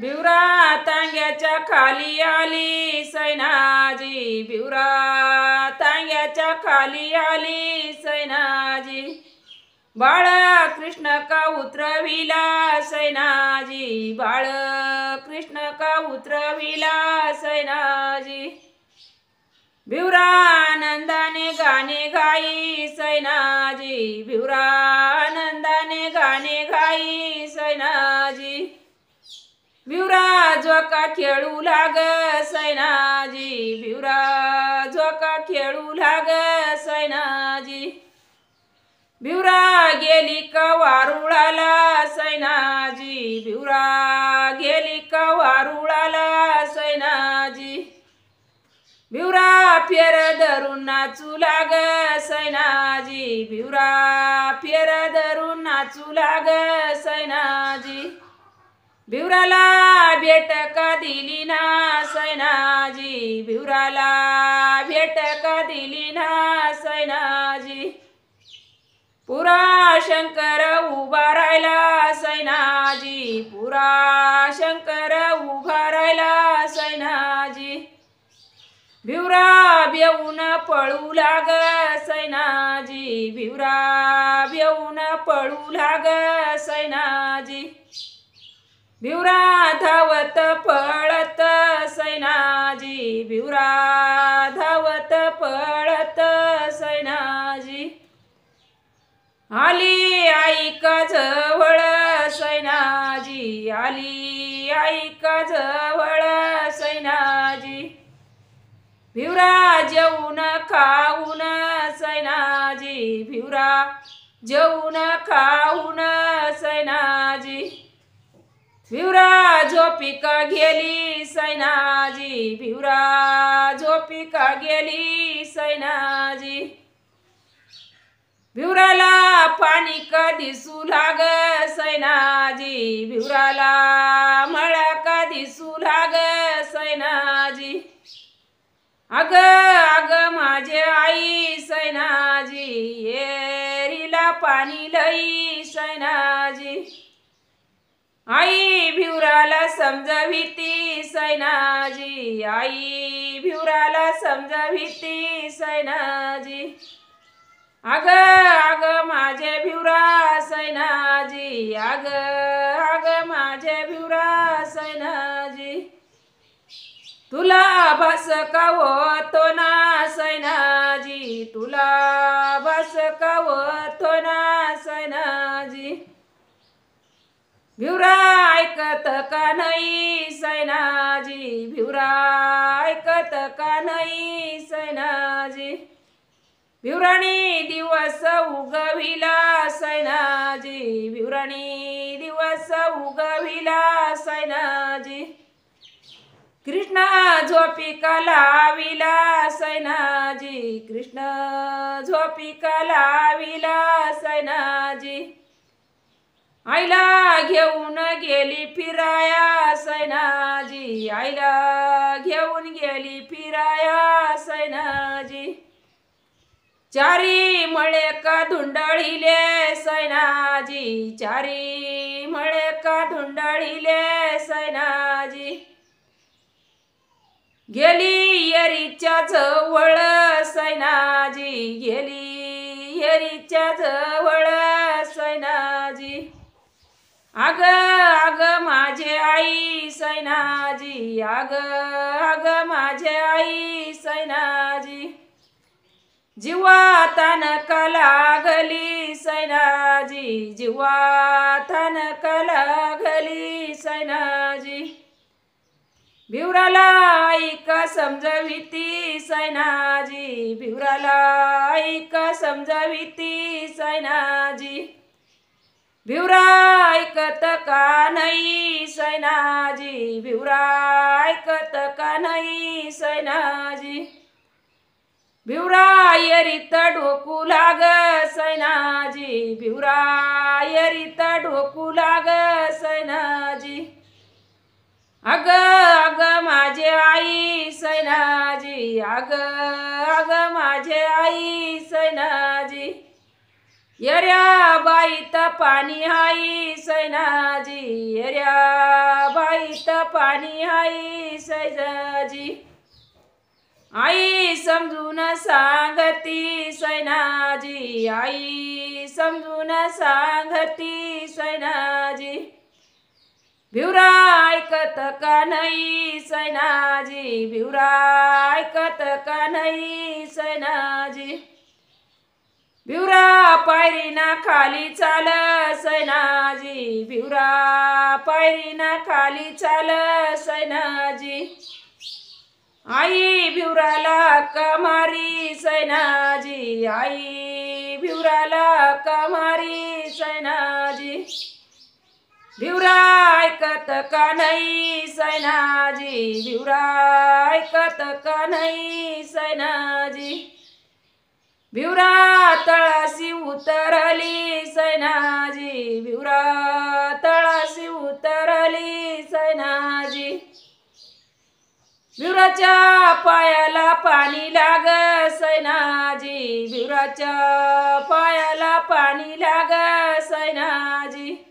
भिवरा तांग्याच्या खाली आली सैनाजी भिवरा तांग्याच्या खाली आली सैनाजी बाळ कृष्ण का उतरविला सैनाजी बाळ कृष्ण का उतरविला सैनाजी भिवरा आनंदाने गाणे गाई सैनाजी भिवरा खेळू लाग सैनाजी भिवरा झोका खेळू लाग सैनाजी भिवरा गेली का वारुळाला सैनाजी भिवरा गेली का वारुळाला सैनाजी भिवरा फेर धरून नाचू लाग सैनाजी भिवरा फेर धरून नाचू लाग सैनाजी भिवराला भेट का दिली ना सैनाजी भिवराला भेट का दिली ना सैनाजी पुरा शंकर उभा राहिला सैनाजी पुरा शंकर उभा राहिला सैनाजी भिवरा बेऊन पळू लाग सैनाजी भिवरा भेऊन पळू लाग सैनाजी भिवरा धावत पळत सैनाजी भिवरा धावत पळत सैनाजी आली आई जवळ सैनाजी आली आई जवळ सैनाजी भिवरा जेवून खाऊन सैनाजी भिवरा जेवून खाऊन सैनाजी भिवरा का गेली सैनाजी भिवरा झोपिका गेली सैनाजी भिवराला पाणी कधी दिसू लाग सैनाजी भिवराला मळा का दिसू लाग सैनाजी अग अग माझे आई सैनाजी येरीला पाणी लई सैनाजी आई भिवराला समजाविती सैनाजी आई भिवराला समजाविती सैनाजी अग अग माझे भिवरा सैनाजी अग अग माझे भिवरा सैनाजी तुला कावतो ना सैनाजी तुला कावतो ना सैनाजी भिवरा ऐकत का नाही सैनाजी भिवरा ऐकत का नाही सैनाजी भिवराणी दिवस उगविला सैनाजी भिवराणी दिवस उगविला सैनाजी कृष्णा झोपी लाविला सैनाजी कृष्ण झोपी लाविला सैनाजी आईला घेऊन गेली फिराया सैनाजी आईला घेऊन गेली फिराया सैनाजी चारी मळे का धुंडळीले सैनाजी चारी मळे का धुंडळीले सैनाजी गेली यरीच्या जवळ सैनाजी गेली येरीच्या जवळ सैनाजी आग आग माझे आई सैनाजी आग आग माझे आई सैनाजी जीवातन कलागली सैनाजी जीवातन कलागली सैनाजी भिवराला ऐक समजविती सैनाजी भिवराला ऐक समजविती सैनाजी भिवरा ऐकत का नाही सैनाजी भिवरा ऐकत का नाही सैनाजी भिवरा येरीत ढोकू लाग सैनाजी भिवरा येरीत ढोकू लाग सैनाजी अग अग माझे आई सैनाजी अग अग माझे आई सैना येऱ्या बाईत पाणी हाई सैनाजी येऱ्या बाईत पाणी हाई सैनाजी आई समजून सांगती सैनाजी आई समजून सांगती सैनाजी भिवरा ऐकत का नाही सैनाजी भिवरा ऐकत का नाही सैनाजी भिवरा पायरीना खाली चाल सैनाजी भिवरा ना खाली चाल सैनाजी आई भिवराला कमारी सैनाजी आई भिवराला कमारी सैनाजी भिवरा ऐकत का नाही सैनाजी भिवरा ऐकत का नाही सैनाजी भिवरा तळाशी उतरली सैनाजी भिवरा तळाशी उतरली सैनाजी भिवराच्या पायाला पाणी लाग सैनाजी भिवराच्या पायाला पाणी लाग सैनाजी